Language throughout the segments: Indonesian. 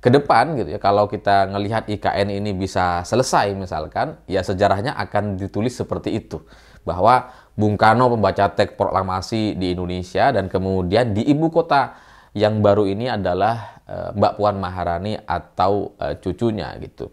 ke depan gitu ya kalau kita ngelihat IKN ini bisa selesai misalkan ya sejarahnya akan ditulis seperti itu bahwa Bung Karno pembaca teks proklamasi di Indonesia dan kemudian di ibu kota yang baru ini adalah eh, Mbak Puan Maharani atau eh, cucunya gitu.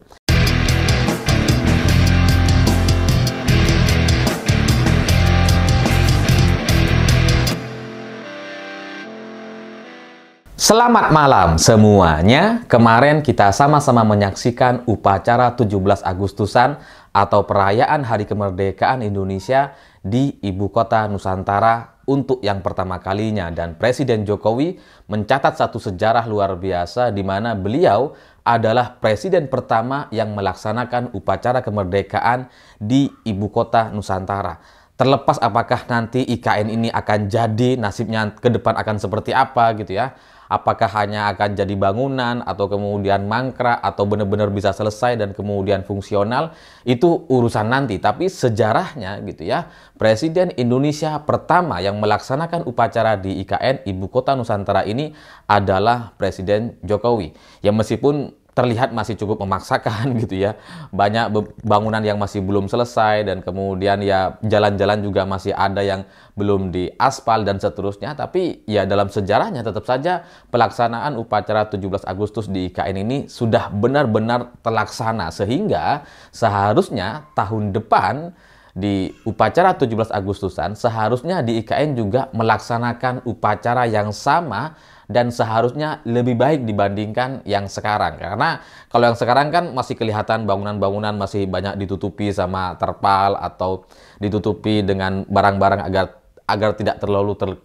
Selamat malam semuanya. Kemarin kita sama-sama menyaksikan upacara 17 Agustusan atau perayaan Hari Kemerdekaan Indonesia di ibu kota Nusantara untuk yang pertama kalinya dan Presiden Jokowi mencatat satu sejarah luar biasa di mana beliau adalah presiden pertama yang melaksanakan upacara kemerdekaan di ibu kota Nusantara terlepas apakah nanti IKN ini akan jadi nasibnya ke depan akan seperti apa gitu ya apakah hanya akan jadi bangunan atau kemudian mangkrak atau benar-benar bisa selesai dan kemudian fungsional itu urusan nanti tapi sejarahnya gitu ya Presiden Indonesia pertama yang melaksanakan upacara di IKN Ibu Kota Nusantara ini adalah Presiden Jokowi yang meskipun terlihat masih cukup memaksakan gitu ya. Banyak bangunan yang masih belum selesai dan kemudian ya jalan-jalan juga masih ada yang belum diaspal dan seterusnya. Tapi ya dalam sejarahnya tetap saja pelaksanaan upacara 17 Agustus di IKN ini sudah benar-benar terlaksana sehingga seharusnya tahun depan di upacara 17 Agustusan seharusnya di IKN juga melaksanakan upacara yang sama dan seharusnya lebih baik dibandingkan yang sekarang. Karena kalau yang sekarang kan masih kelihatan bangunan-bangunan masih banyak ditutupi sama terpal atau ditutupi dengan barang-barang agar agar tidak terlalu ter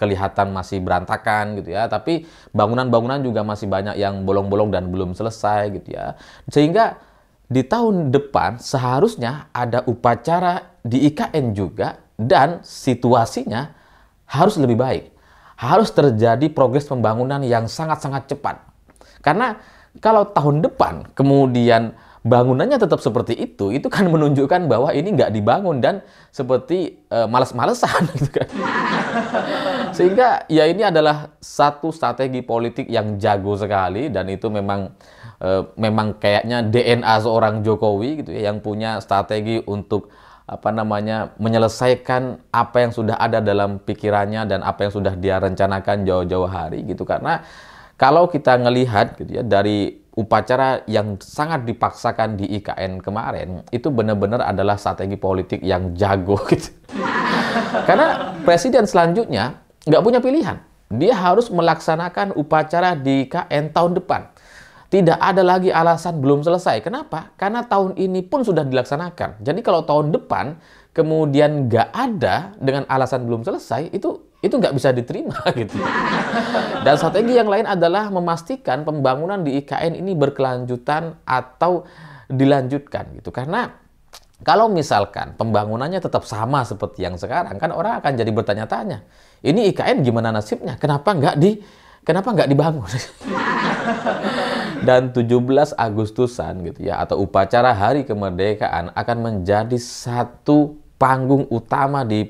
masih berantakan gitu ya. Tapi bangunan-bangunan juga masih banyak yang bolong-bolong dan belum selesai gitu ya. Sehingga di tahun depan seharusnya ada upacara di IKN juga dan situasinya harus lebih baik harus terjadi progres pembangunan yang sangat-sangat cepat. Karena kalau tahun depan kemudian bangunannya tetap seperti itu, itu kan menunjukkan bahwa ini nggak dibangun dan seperti e, males-malesan gitu kan. Sehingga ya ini adalah satu strategi politik yang jago sekali dan itu memang e, memang kayaknya DNA seorang Jokowi gitu ya yang punya strategi untuk apa namanya menyelesaikan apa yang sudah ada dalam pikirannya dan apa yang sudah dia rencanakan jauh-jauh hari gitu karena kalau kita melihat gitu ya dari upacara yang sangat dipaksakan di IKN kemarin itu benar-benar adalah strategi politik yang jago gitu karena presiden selanjutnya nggak punya pilihan dia harus melaksanakan upacara di IKN tahun depan tidak ada lagi alasan belum selesai. Kenapa? Karena tahun ini pun sudah dilaksanakan. Jadi kalau tahun depan kemudian nggak ada dengan alasan belum selesai, itu itu nggak bisa diterima gitu. Dan strategi yang lain adalah memastikan pembangunan di IKN ini berkelanjutan atau dilanjutkan gitu. Karena kalau misalkan pembangunannya tetap sama seperti yang sekarang, kan orang akan jadi bertanya-tanya, ini IKN gimana nasibnya? Kenapa nggak di kenapa nggak dibangun? dan 17 Agustusan gitu ya atau upacara hari kemerdekaan akan menjadi satu panggung utama di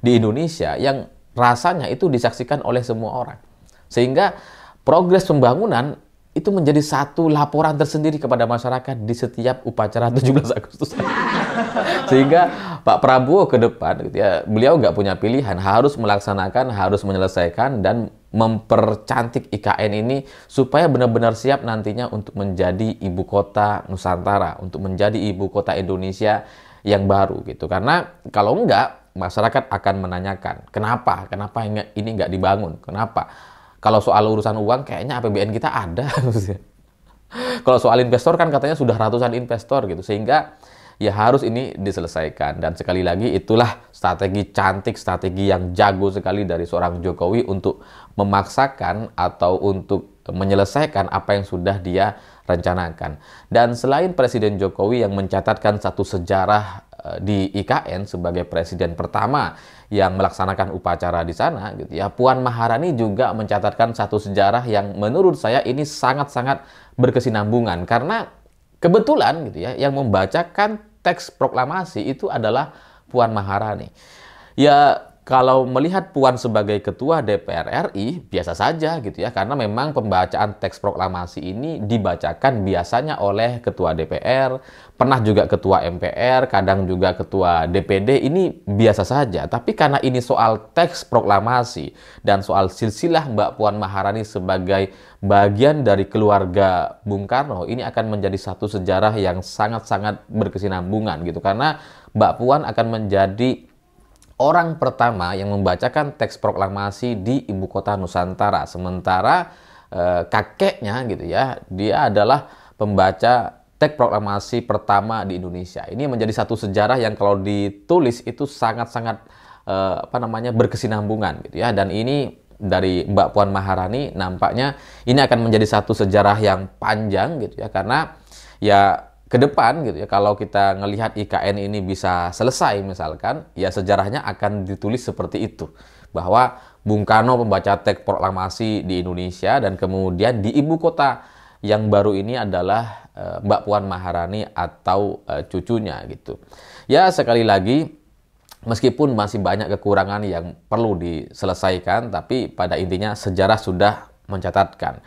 di Indonesia yang rasanya itu disaksikan oleh semua orang. Sehingga progres pembangunan itu menjadi satu laporan tersendiri kepada masyarakat di setiap upacara 17 Agustus. Sehingga Pak Prabowo ke depan, gitu ya, beliau nggak punya pilihan, harus melaksanakan, harus menyelesaikan, dan mempercantik IKN ini supaya benar-benar siap nantinya untuk menjadi ibu kota Nusantara, untuk menjadi ibu kota Indonesia yang baru gitu. Karena kalau enggak, masyarakat akan menanyakan, kenapa? Kenapa ini nggak dibangun? Kenapa? Kalau soal urusan uang, kayaknya APBN kita ada. Kalau soal investor kan katanya sudah ratusan investor gitu, sehingga ya harus ini diselesaikan. Dan sekali lagi itulah strategi cantik, strategi yang jago sekali dari seorang Jokowi untuk memaksakan atau untuk menyelesaikan apa yang sudah dia rencanakan. Dan selain Presiden Jokowi yang mencatatkan satu sejarah Eh, di IKN sebagai presiden pertama yang melaksanakan upacara di sana gitu ya. Puan Maharani juga mencatatkan satu sejarah yang menurut saya ini sangat-sangat berkesinambungan karena kebetulan gitu ya yang membacakan teks proklamasi itu adalah Puan Maharani. Ya kalau melihat Puan sebagai ketua DPR RI biasa saja gitu ya karena memang pembacaan teks proklamasi ini dibacakan biasanya oleh ketua DPR, pernah juga ketua MPR, kadang juga ketua DPD ini biasa saja. Tapi karena ini soal teks proklamasi dan soal silsilah Mbak Puan Maharani sebagai bagian dari keluarga Bung Karno ini akan menjadi satu sejarah yang sangat-sangat berkesinambungan gitu karena Mbak Puan akan menjadi orang pertama yang membacakan teks proklamasi di ibu kota Nusantara. Sementara eh, kakeknya gitu ya, dia adalah pembaca teks proklamasi pertama di Indonesia. Ini menjadi satu sejarah yang kalau ditulis itu sangat-sangat eh, apa namanya berkesinambungan gitu ya. Dan ini dari Mbak Puan Maharani nampaknya ini akan menjadi satu sejarah yang panjang gitu ya karena ya ke depan gitu ya kalau kita ngelihat IKN ini bisa selesai misalkan ya sejarahnya akan ditulis seperti itu bahwa Bung Karno pembaca teks proklamasi di Indonesia dan kemudian di ibu kota yang baru ini adalah eh, Mbak Puan Maharani atau eh, cucunya gitu. Ya sekali lagi meskipun masih banyak kekurangan yang perlu diselesaikan tapi pada intinya sejarah sudah mencatatkan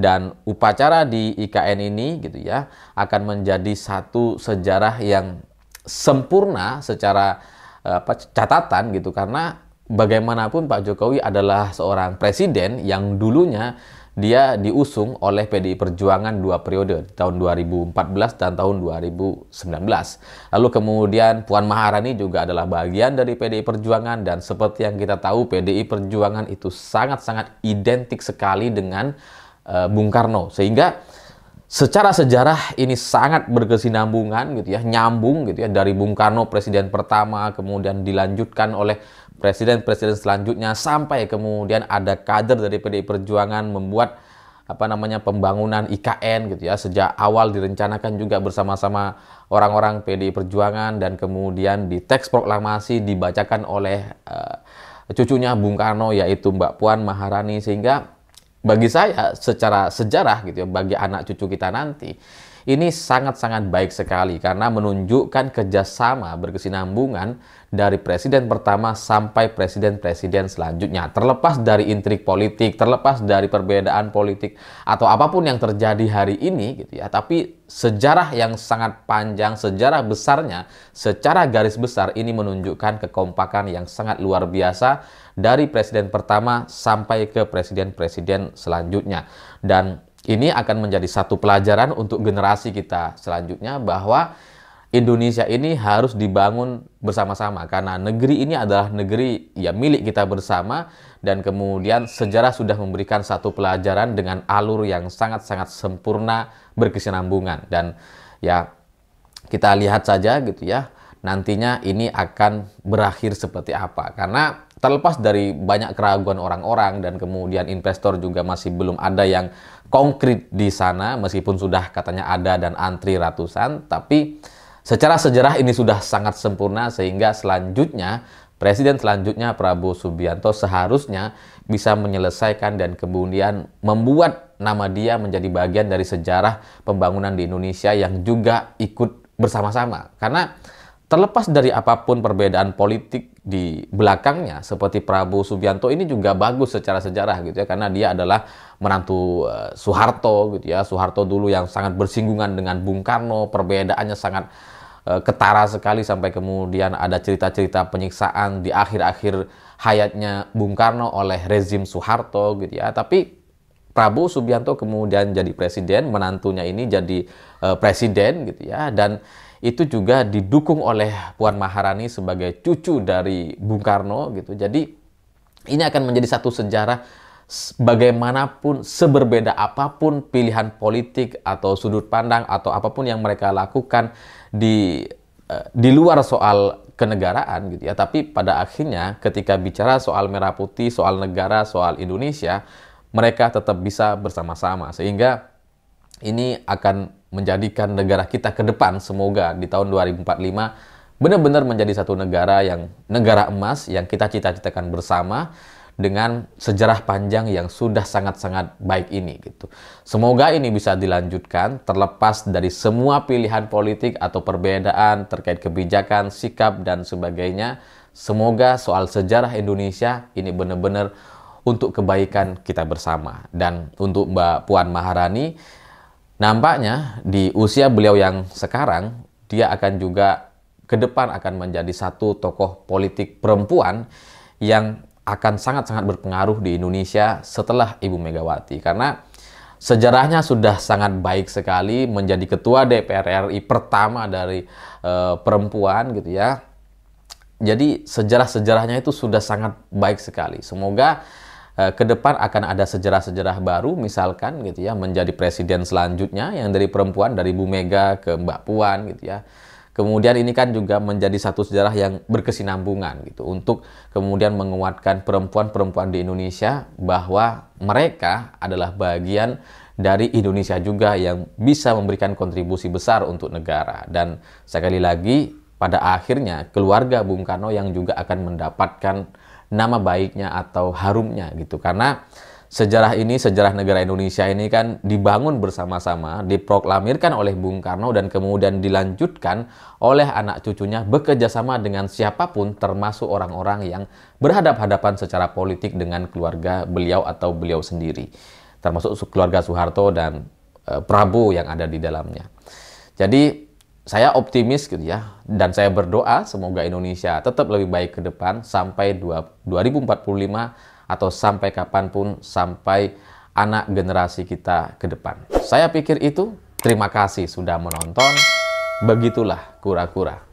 dan upacara di IKN ini gitu ya akan menjadi satu sejarah yang sempurna secara eh, apa catatan gitu karena bagaimanapun Pak Jokowi adalah seorang presiden yang dulunya dia diusung oleh PDI Perjuangan dua periode tahun 2014 dan tahun 2019. Lalu kemudian Puan Maharani juga adalah bagian dari PDI Perjuangan dan seperti yang kita tahu PDI Perjuangan itu sangat-sangat identik sekali dengan Eh, Bung Karno sehingga secara sejarah ini sangat berkesinambungan gitu ya nyambung gitu ya dari Bung Karno presiden pertama kemudian dilanjutkan oleh presiden-presiden selanjutnya sampai kemudian ada kader dari PDI Perjuangan membuat apa namanya pembangunan IKN gitu ya sejak awal direncanakan juga bersama-sama orang-orang PDI Perjuangan dan kemudian di teks proklamasi dibacakan oleh uh, cucunya Bung Karno yaitu Mbak Puan Maharani sehingga bagi saya secara sejarah gitu ya bagi anak cucu kita nanti ini sangat-sangat baik sekali karena menunjukkan kerjasama berkesinambungan dari presiden pertama sampai presiden-presiden selanjutnya. Terlepas dari intrik politik, terlepas dari perbedaan politik atau apapun yang terjadi hari ini gitu ya. Tapi sejarah yang sangat panjang, sejarah besarnya secara garis besar ini menunjukkan kekompakan yang sangat luar biasa dari presiden pertama sampai ke presiden-presiden selanjutnya. Dan ini akan menjadi satu pelajaran untuk generasi kita selanjutnya bahwa Indonesia ini harus dibangun bersama-sama karena negeri ini adalah negeri ya milik kita bersama dan kemudian sejarah sudah memberikan satu pelajaran dengan alur yang sangat-sangat sempurna berkesinambungan dan ya kita lihat saja gitu ya nantinya ini akan berakhir seperti apa karena terlepas dari banyak keraguan orang-orang dan kemudian investor juga masih belum ada yang konkret di sana meskipun sudah katanya ada dan antri ratusan tapi secara sejarah ini sudah sangat sempurna sehingga selanjutnya presiden selanjutnya Prabowo Subianto seharusnya bisa menyelesaikan dan kemudian membuat nama dia menjadi bagian dari sejarah pembangunan di Indonesia yang juga ikut bersama-sama karena Terlepas dari apapun perbedaan politik di belakangnya, seperti Prabowo Subianto ini juga bagus secara sejarah gitu ya, karena dia adalah menantu uh, Soeharto gitu ya. Soeharto dulu yang sangat bersinggungan dengan Bung Karno, perbedaannya sangat uh, ketara sekali sampai kemudian ada cerita-cerita penyiksaan di akhir-akhir hayatnya Bung Karno oleh rezim Soeharto gitu ya. Tapi Prabowo Subianto kemudian jadi presiden, menantunya ini jadi uh, presiden gitu ya, dan itu juga didukung oleh Puan Maharani sebagai cucu dari Bung Karno gitu. Jadi ini akan menjadi satu sejarah bagaimanapun seberbeda apapun pilihan politik atau sudut pandang atau apapun yang mereka lakukan di e, di luar soal kenegaraan gitu ya tapi pada akhirnya ketika bicara soal merah putih soal negara soal Indonesia mereka tetap bisa bersama-sama sehingga ini akan menjadikan negara kita ke depan semoga di tahun 2045 benar-benar menjadi satu negara yang negara emas yang kita cita-citakan bersama dengan sejarah panjang yang sudah sangat-sangat baik ini gitu. Semoga ini bisa dilanjutkan terlepas dari semua pilihan politik atau perbedaan terkait kebijakan, sikap dan sebagainya. Semoga soal sejarah Indonesia ini benar-benar untuk kebaikan kita bersama dan untuk Mbak Puan Maharani Nampaknya di usia beliau yang sekarang, dia akan juga ke depan akan menjadi satu tokoh politik perempuan yang akan sangat-sangat berpengaruh di Indonesia setelah Ibu Megawati. Karena sejarahnya sudah sangat baik sekali menjadi ketua DPR RI pertama dari e, perempuan gitu ya. Jadi sejarah-sejarahnya itu sudah sangat baik sekali. Semoga Eh, ke depan akan ada sejarah-sejarah baru misalkan gitu ya menjadi presiden selanjutnya yang dari perempuan dari Bu Mega ke Mbak Puan gitu ya. Kemudian ini kan juga menjadi satu sejarah yang berkesinambungan gitu untuk kemudian menguatkan perempuan-perempuan di Indonesia bahwa mereka adalah bagian dari Indonesia juga yang bisa memberikan kontribusi besar untuk negara dan sekali lagi pada akhirnya keluarga Bung Karno yang juga akan mendapatkan nama baiknya atau harumnya gitu karena sejarah ini sejarah negara Indonesia ini kan dibangun bersama-sama diproklamirkan oleh Bung Karno dan kemudian dilanjutkan oleh anak cucunya bekerjasama dengan siapapun termasuk orang-orang yang berhadap-hadapan secara politik dengan keluarga beliau atau beliau sendiri termasuk keluarga Soeharto dan e, Prabowo yang ada di dalamnya jadi saya optimis gitu ya dan saya berdoa semoga Indonesia tetap lebih baik ke depan sampai 2045 atau sampai kapanpun sampai anak generasi kita ke depan. Saya pikir itu. Terima kasih sudah menonton. Begitulah kura-kura.